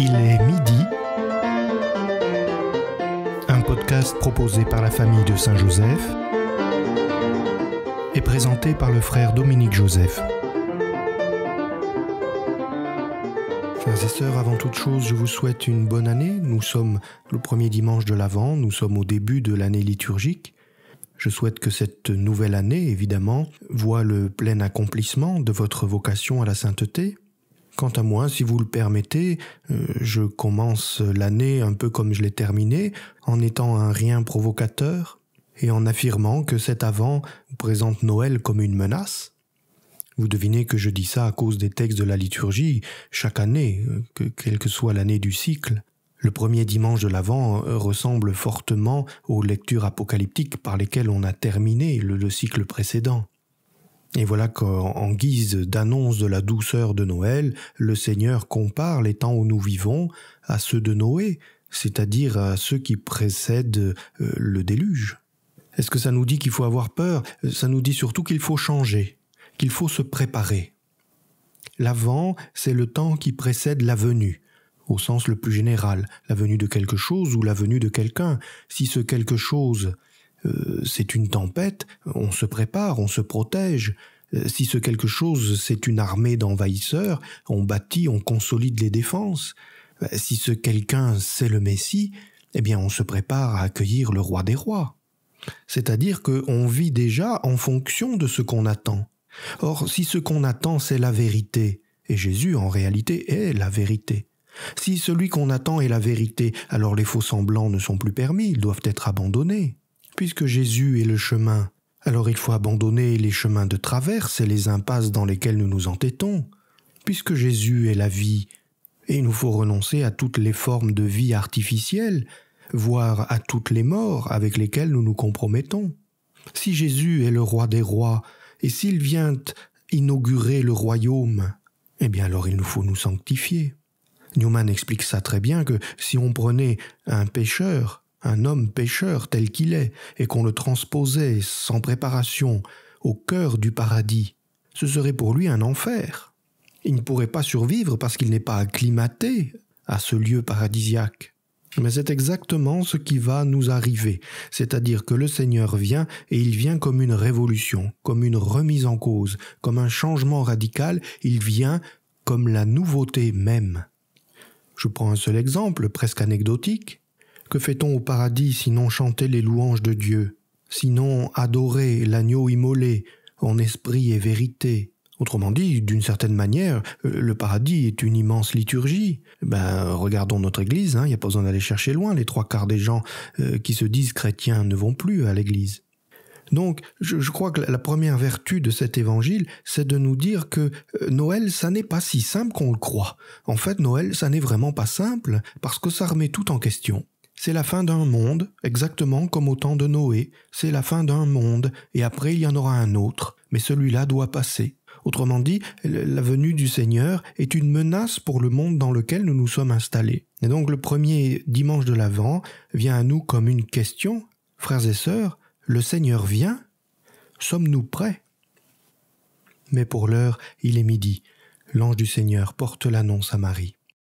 Il est midi. Un podcast proposé par la famille de Saint-Joseph et présenté par le frère Dominique Joseph. Frères et sœurs, avant toute chose, je vous souhaite une bonne année. Nous sommes le premier dimanche de l'Avent, nous sommes au début de l'année liturgique. Je souhaite que cette nouvelle année, évidemment, voie le plein accomplissement de votre vocation à la sainteté, Quant à moi, si vous le permettez, euh, je commence l'année un peu comme je l'ai terminée, en étant un rien provocateur, et en affirmant que cet avant présente Noël comme une menace. Vous devinez que je dis ça à cause des textes de la liturgie, chaque année, euh, quelle que soit l'année du cycle. Le premier dimanche de l'Avent euh, ressemble fortement aux lectures apocalyptiques par lesquelles on a terminé le cycle précédent. Et voilà qu'en guise d'annonce de la douceur de Noël, le Seigneur compare les temps où nous vivons à ceux de Noé, c'est-à-dire à ceux qui précèdent euh, le déluge. Est-ce que ça nous dit qu'il faut avoir peur Ça nous dit surtout qu'il faut changer, qu'il faut se préparer. L'avant, c'est le temps qui précède la venue, au sens le plus général, la venue de quelque chose ou la venue de quelqu'un. Si ce quelque chose euh, c'est une tempête, on se prépare, on se protège. Euh, si ce quelque chose, c'est une armée d'envahisseurs, on bâtit, on consolide les défenses. Euh, si ce quelqu'un, c'est le Messie, eh bien on se prépare à accueillir le roi des rois. C'est-à-dire qu'on vit déjà en fonction de ce qu'on attend. Or, si ce qu'on attend, c'est la vérité, et Jésus, en réalité, est la vérité. Si celui qu'on attend est la vérité, alors les faux semblants ne sont plus permis, ils doivent être abandonnés. Puisque Jésus est le chemin, alors il faut abandonner les chemins de traverse et les impasses dans lesquelles nous nous entêtons. Puisque Jésus est la vie, et il nous faut renoncer à toutes les formes de vie artificielles, voire à toutes les morts avec lesquelles nous nous compromettons. Si Jésus est le roi des rois, et s'il vient inaugurer le royaume, eh bien alors il nous faut nous sanctifier. Newman explique ça très bien que si on prenait un pécheur un homme pêcheur tel qu'il est, et qu'on le transposait sans préparation au cœur du paradis, ce serait pour lui un enfer. Il ne pourrait pas survivre parce qu'il n'est pas acclimaté à ce lieu paradisiaque. Mais c'est exactement ce qui va nous arriver, c'est-à-dire que le Seigneur vient et il vient comme une révolution, comme une remise en cause, comme un changement radical, il vient comme la nouveauté même. Je prends un seul exemple, presque anecdotique. Que fait-on au paradis sinon chanter les louanges de Dieu, sinon adorer l'agneau immolé en esprit et vérité Autrement dit, d'une certaine manière, euh, le paradis est une immense liturgie. Ben, regardons notre Église, il hein, n'y a pas besoin d'aller chercher loin, les trois quarts des gens euh, qui se disent chrétiens ne vont plus à l'Église. Donc, je, crois que la première vertu de cet évangile, c'est de nous dire que euh, Noël, ça n'est pas si simple qu'on le croit. En fait, Noël, ça n'est vraiment pas simple, parce que ça remet tout en question. C'est la fin d'un monde, exactement comme au temps de Noé, c'est la fin d'un monde, et après il y en aura un autre, mais celui-là doit passer. Autrement dit, la venue du Seigneur est une menace pour le monde dans lequel nous nous sommes installés. Et donc le premier dimanche de l'Avent vient à nous comme une question, frères et sœurs, le Seigneur vient Sommes-nous prêts Mais pour l'heure, il est midi. L'ange du Seigneur porte l'annonce à Marie.